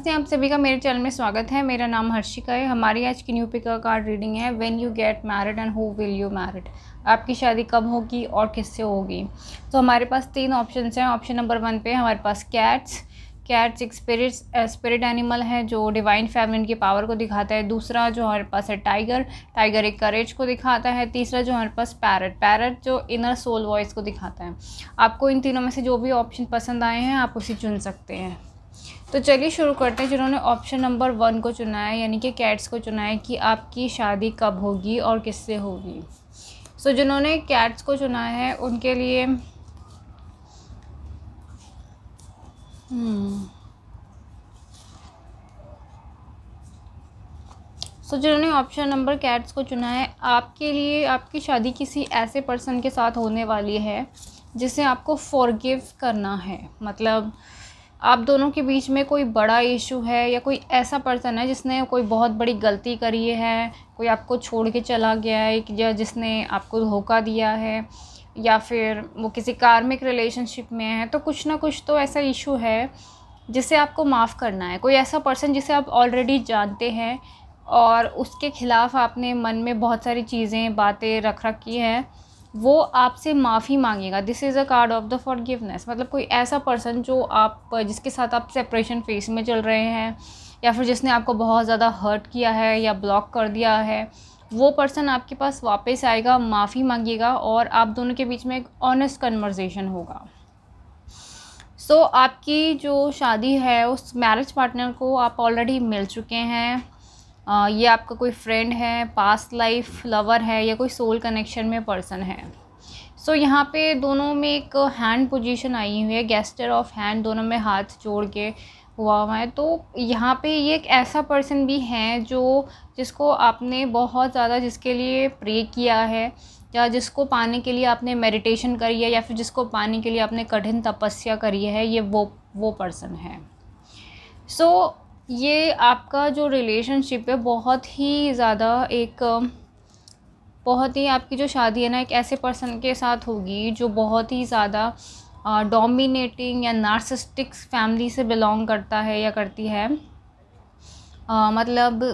नमस्ते आप सभी का मेरे चैनल में स्वागत है मेरा नाम हर्षिका है हमारी आज की न्यू पिका कार्ड रीडिंग है when you get married and who will you married आपकी शादी कब होगी और किससे होगी तो हमारे पास तीन ऑप्शन हैं ऑप्शन नंबर वन पे हमारे पास कैट्स कैट्स एक स्पिरिट स्पिरिट एनिमल है जो डिवाइन फेमिनिन की पावर को दिखाता है दूसरा जो हमारे पास है टाइगर टाइगर एक करेज को दिखाता है तीसरा जो हमारे पास पैरट पैरट जो इनर सोल वॉइस को दिखाता है आपको इन तीनों में से जो भी ऑप्शन पसंद आए हैं आप उसे चुन सकते हैं तो चलिए शुरू करते हैं जिन्होंने ऑप्शन नंबर वन को चुना है यानी कि कैट्स को चुना है कि आपकी शादी कब होगी और किससे होगी सो so, जिन्होंने कैट्स को चुना है उनके लिए सो हम्म। so, जिन्होंने ऑप्शन नंबर कैट्स को चुना है आपके लिए आपकी शादी किसी ऐसे पर्सन के साथ होने वाली है जिसे आपको फॉरगिव करना है मतलब आप दोनों के बीच में कोई बड़ा इशू है या कोई ऐसा पर्सन है जिसने कोई बहुत बड़ी गलती करी है कोई आपको छोड़ के चला गया है या जिसने आपको धोखा दिया है या फिर वो किसी कार्मिक रिलेशनशिप में है तो कुछ ना कुछ तो ऐसा इशू है जिसे आपको माफ़ करना है कोई ऐसा पर्सन जिसे आप ऑलरेडी जानते हैं और उसके ख़िलाफ़ आपने मन में बहुत सारी चीज़ें बातें रख रखी हैं वो आपसे माफ़ी मांगेगा this is a card of the forgiveness मतलब कोई ऐसा पर्सन जो आप जिसके साथ आप सेपरेशन फेस में चल रहे हैं या फिर जिसने आपको बहुत ज़्यादा हर्ट किया है या ब्लॉक कर दिया है वो पर्सन आपके पास वापस आएगा माफ़ी मांगेगा और आप दोनों के बीच में एक ऑनेस्ट कन्वर्जेशन होगा सो so, आपकी जो शादी है उस मैरिज पार्टनर को आप ऑलरेडी मिल चुके हैं ये आपका कोई फ्रेंड है पास्ट लाइफ लवर है या कोई सोल कनेक्शन में पर्सन है सो so, यहाँ पे दोनों में एक हैंड पोजीशन आई हुई है गेस्टर ऑफ हैंड दोनों में हाथ जोड़ के हुआ हुआ है तो यहाँ पे ये एक ऐसा पर्सन भी है जो जिसको आपने बहुत ज़्यादा जिसके लिए प्रे किया है या जिसको पाने के लिए आपने मेडिटेशन करी है या फिर जिसको पाने के लिए आपने कठिन तपस्या करी है ये वो वो पर्सन है सो so, ये आपका जो रिलेशनशिप है बहुत ही ज़्यादा एक बहुत ही आपकी जो शादी है ना एक ऐसे पर्सन के साथ होगी जो बहुत ही ज़्यादा डोमिनेटिंग या नार्सिस्टिक फैमिली से बिलोंग करता है या करती है आ, मतलब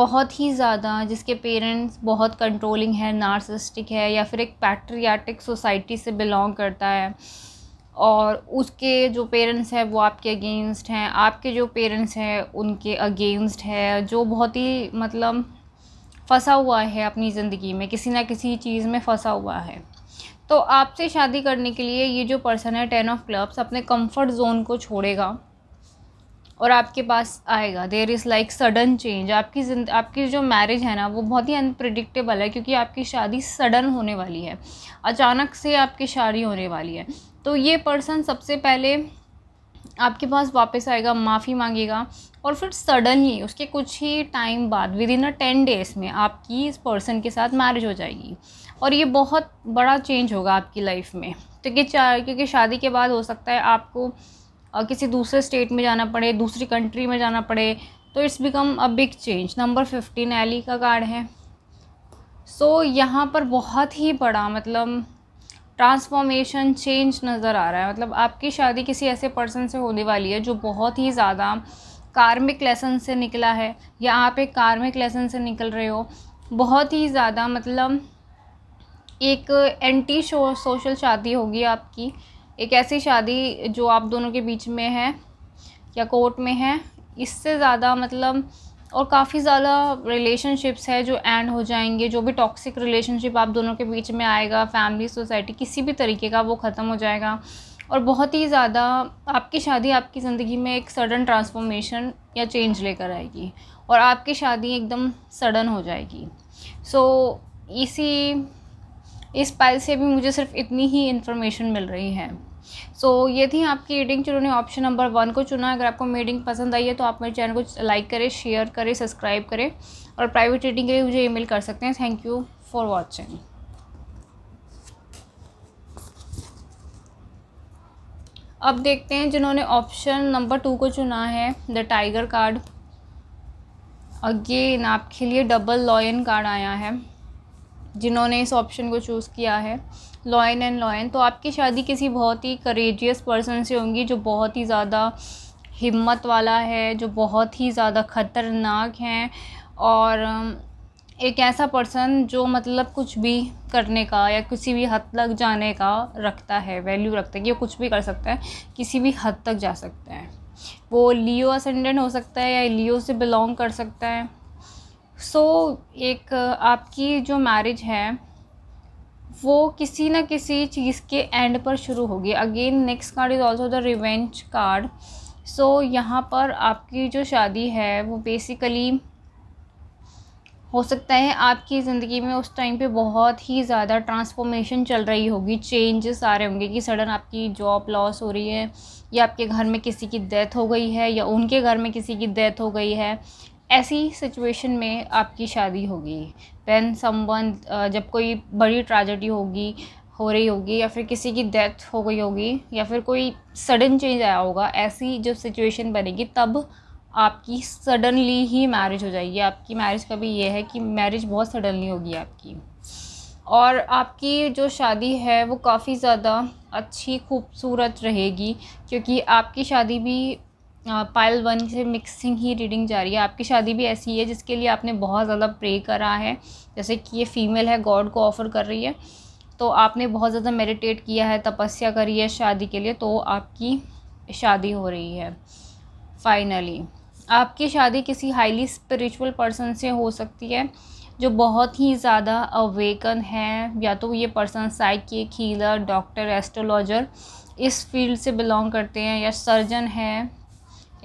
बहुत ही ज़्यादा जिसके पेरेंट्स बहुत कंट्रोलिंग है नार्सिस्टिक है या फिर एक पैट्रियाटिक सोसाइटी से बिलोंग करता है और उसके जो पेरेंट्स हैं वो आपके अगेंस्ट हैं आपके जो पेरेंट्स हैं उनके अगेंस्ट है जो बहुत ही मतलब फंसा हुआ है अपनी ज़िंदगी में किसी ना किसी चीज़ में फंसा हुआ है तो आपसे शादी करने के लिए ये जो पर्सन है टेन ऑफ क्लब्स अपने कंफर्ट जोन को छोड़ेगा और आपके पास आएगा there is like sudden change आपकी आपकी जो मैरिज है ना वो बहुत ही अनप्रडिक्टेबल है क्योंकि आपकी शादी सडन होने वाली है अचानक से आपकी शादी होने वाली है तो ये पर्सन सबसे पहले आपके पास वापस आएगा माफ़ी मांगेगा और फिर सडनली उसके कुछ ही टाइम बाद within a ten days में आपकी इस पर्सन के साथ मैरिज हो जाएगी और ये बहुत बड़ा चेंज होगा आपकी लाइफ में क्योंकि तो क्योंकि शादी के बाद हो सकता है आपको किसी दूसरे स्टेट में जाना पड़े दूसरी कंट्री में जाना पड़े तो it's become a big change number fifteen एली का कार्ड है सो so, यहाँ पर बहुत ही बड़ा मतलब ट्रांसफॉर्मेशन चेंज नज़र आ रहा है मतलब आपकी शादी किसी ऐसे पर्सन से होने वाली है जो बहुत ही ज़्यादा कार्मिक लेसन से निकला है या आप एक कार्मिक लेसन से निकल रहे हो बहुत ही ज़्यादा मतलब एक एंटी सोशल शादी होगी आपकी एक ऐसी शादी जो आप दोनों के बीच में है या कोर्ट में है इससे ज़्यादा मतलब और काफ़ी ज़्यादा रिलेशनशिप्स है जो एंड हो जाएंगे जो भी टॉक्सिक रिलेशनशिप आप दोनों के बीच में आएगा फैमिली सोसाइटी किसी भी तरीके का वो ख़त्म हो जाएगा और बहुत ही ज़्यादा आपकी शादी आपकी ज़िंदगी में एक सडन ट्रांसफॉर्मेशन या चेंज लेकर आएगी और आपकी शादी एकदम सडन हो जाएगी सो so, इसी इस पाइल से भी मुझे सिर्फ इतनी ही इन्फॉर्मेशन मिल रही है सो so, ये थी आपकी ईडिंग जिन्होंने ऑप्शन नंबर वन को चुना अगर आपको मीडिंग पसंद आई है तो आप मेरे चैनल को लाइक करें शेयर करें सब्सक्राइब करें और प्राइवेट रीडिंग के लिए मुझे ईमेल कर सकते हैं थैंक यू फॉर वॉचिंग अब देखते हैं जिन्होंने ऑप्शन नंबर टू को चुना है द टाइगर कार्ड अगेन आपके लिए डबल लॉयन कार्ड आया है जिन्होंने इस ऑप्शन को चूज़ किया है लॉयन एंड लॉयन तो आपकी शादी किसी बहुत ही करेजियस पर्सन से होंगी जो बहुत ही ज़्यादा हिम्मत वाला है जो बहुत ही ज़्यादा ख़तरनाक हैं और एक ऐसा पर्सन जो मतलब कुछ भी करने का या किसी भी हद तक जाने का रखता है वैल्यू रखता है कि वो कुछ भी कर सकता है किसी भी हद तक जा सकता है वो लियो असेंडेंट हो सकता है या लियो से बिलोंग कर सकता है सो so, एक आपकी जो मैरिज है वो किसी ना किसी चीज़ के एंड पर शुरू होगी again next card is also the revenge card so यहाँ पर आपकी जो शादी है वो बेसिकली हो सकता है आपकी ज़िंदगी में उस टाइम पे बहुत ही ज़्यादा ट्रांसफॉर्मेशन चल रही होगी चेंजेस आ रहे होंगे कि सडन आपकी जॉब लॉस हो रही है या आपके घर में किसी की डेथ हो गई है या उनके घर में किसी की डेथ हो गई है ऐसी सिचुएशन में आपकी शादी होगी दैन संबंध जब कोई बड़ी ट्रेजेडी होगी हो रही होगी या फिर किसी की डेथ हो गई होगी या फिर कोई सडन चेंज आया होगा ऐसी जो सिचुएशन बनेगी तब आपकी सडनली ही मैरिज हो जाएगी आपकी मैरिज का भी ये है कि मैरिज बहुत सडनली होगी आपकी और आपकी जो शादी है वो काफ़ी ज़्यादा अच्छी खूबसूरत रहेगी क्योंकि आपकी शादी भी पायल वन से मिक्सिंग ही रीडिंग जा रही है आपकी शादी भी ऐसी है जिसके लिए आपने बहुत ज़्यादा प्रे करा है जैसे कि ये फीमेल है गॉड को ऑफ़र कर रही है तो आपने बहुत ज़्यादा मेडिटेट किया है तपस्या करी है शादी के लिए तो आपकी शादी हो रही है फाइनली आपकी शादी किसी हाईली स्पिरिचुअल पर्सन से हो सकती है जो बहुत ही ज़्यादा अवेकन है या तो ये person psychic healer doctor astrologer इस फील्ड से बिलोंग करते हैं या सर्जन है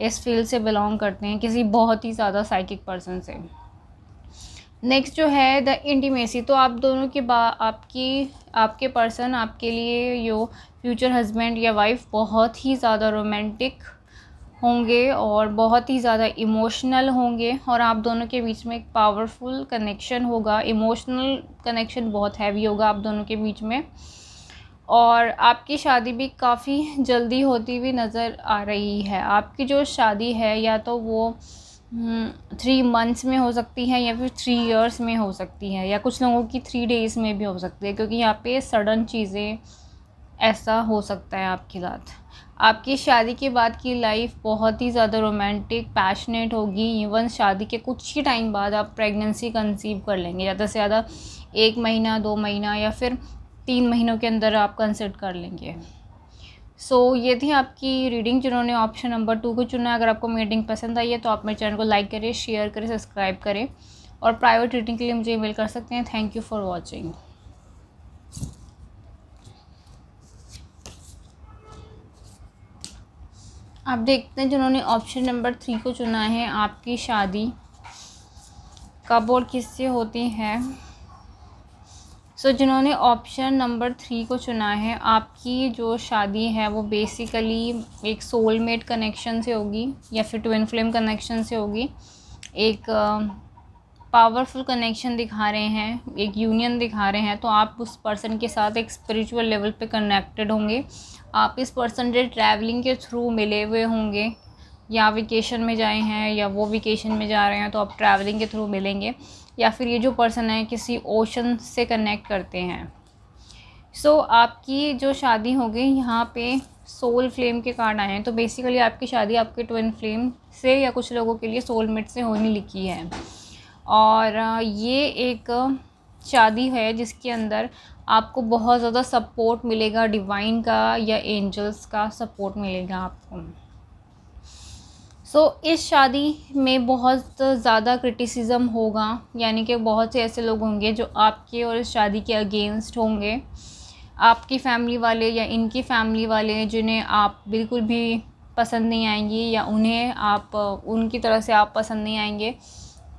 इस फील्ड से बिलोंग करते हैं किसी बहुत ही ज़्यादा साइकिक पर्सन से नेक्स्ट जो है द इंटीमेसी तो आप दोनों के बा आपकी आपके पर्सन आपके लिए यो फ्यूचर हस्बैंड या वाइफ बहुत ही ज़्यादा रोमांटिक होंगे और बहुत ही ज़्यादा इमोशनल होंगे और आप दोनों के बीच में एक पावरफुल कनेक्शन होगा इमोशनल कनेक्शन बहुत हैवी होगा आप दोनों के बीच में और आपकी शादी भी काफ़ी जल्दी होती हुई नज़र आ रही है आपकी जो शादी है या तो वो थ्री हम्म, मंथ्स में हो सकती है या फिर थ्री इयर्स में हो सकती है या कुछ लोगों की थ्री डेज़ में भी हो सकती है क्योंकि यहाँ पे सडन चीज़ें ऐसा हो सकता है आपके साथ आपकी शादी के बाद की लाइफ बहुत ही ज़्यादा रोमांटिक पैशनेट होगी इवन शादी के कुछ ही टाइम बाद आप प्रेगनेंसी कंसीव कर लेंगे ज़्यादा से ज़्यादा एक महीना दो महीना या फिर तीन महीनों के अंदर आप कंसल्ट कर लेंगे सो so, ये थी आपकी रीडिंग जिन्होंने ऑप्शन नंबर टू को चुना है अगर आपको मीटिंग पसंद आई है तो आप मेरे चैनल को लाइक करें शेयर करें सब्सक्राइब करें और प्राइवेट रीडिंग के लिए मुझे ईमेल कर सकते हैं थैंक यू फॉर वॉचिंग आप देखते हैं जिन्होंने ऑप्शन नंबर थ्री को चुना है आपकी शादी कब और किससे होती है सो so, जिन्होंने ऑप्शन नंबर थ्री को चुना है आपकी जो शादी है वो बेसिकली एक सोलमेट कनेक्शन से होगी या फिर ट्विन फ्लेम कनेक्शन से होगी एक पावरफुल uh, कनेक्शन दिखा रहे हैं एक यूनियन दिखा रहे हैं तो आप उस पर्सन के साथ एक स्पिरिचुअल लेवल पे कनेक्टेड होंगे आप इस पर्सन से ट्रैवलिंग के थ्रू मिले हुए होंगे या वेकेशन में जाए हैं या वो वेकेशन में जा रहे हैं तो आप ट्रैवलिंग के थ्रू मिलेंगे या फिर ये जो पर्सन है किसी ओशन से कनेक्ट करते हैं सो so, आपकी जो शादी होगी यहाँ पे सोल फ्लेम के कार्ड आए हैं तो बेसिकली आपकी शादी आपके ट्विन फ्लेम से या कुछ लोगों के लिए सोलमेट से होने लिखी है और ये एक शादी है जिसके अंदर आपको बहुत ज़्यादा सपोर्ट मिलेगा डिवाइन का या एंजल्स का सपोर्ट मिलेगा आपको सो so, इस शादी में बहुत ज़्यादा क्रिटिसिज्म होगा यानी कि बहुत से ऐसे लोग होंगे जो आपके और इस शादी के अगेंस्ट होंगे आपकी फैमिली वाले या इनकी फैमिली वाले जिन्हें आप बिल्कुल भी पसंद नहीं आएंगी या उन्हें आप उनकी तरह से आप पसंद नहीं आएंगे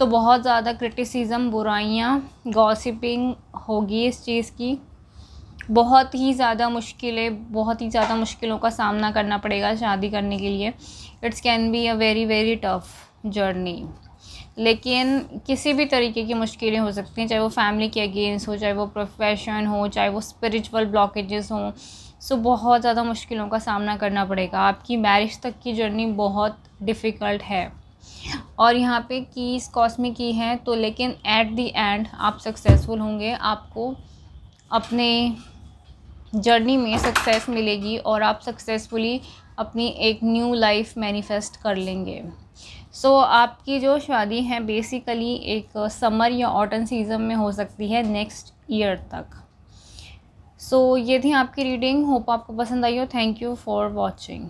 तो बहुत ज़्यादा क्रिटिसिज्म बुराइयाँ गॉसिपिंग होगी इस चीज़ की बहुत ही ज़्यादा मुश्किलें बहुत ही ज़्यादा मुश्किलों का सामना करना पड़ेगा शादी करने के लिए it's can be a very very tough journey लेकिन किसी भी तरीके की मुश्किलें हो सकती हैं चाहे वो फैमिली के अगेंस्ट हो चाहे वो प्रोफेशन हो चाहे वो स्पिरिचुअल ब्लॉकेजेस हों सो बहुत ज़्यादा मुश्किलों का सामना करना पड़ेगा आपकी मैरिज तक की जर्नी बहुत डिफ़िकल्ट है और यहाँ पे कीज कॉस्मिक की है तो लेकिन एट दी एंड आप सक्सेसफुल होंगे आपको अपने जर्नी में सक्सेस मिलेगी और आप सक्सेसफुली अपनी एक न्यू लाइफ मैनिफेस्ट कर लेंगे सो so, आपकी जो शादी है बेसिकली एक समर या ऑटन सीजन में हो सकती है नेक्स्ट ईयर तक सो so, ये थी आपकी रीडिंग होप आपको पसंद आई हो थैंक यू फॉर वॉचिंग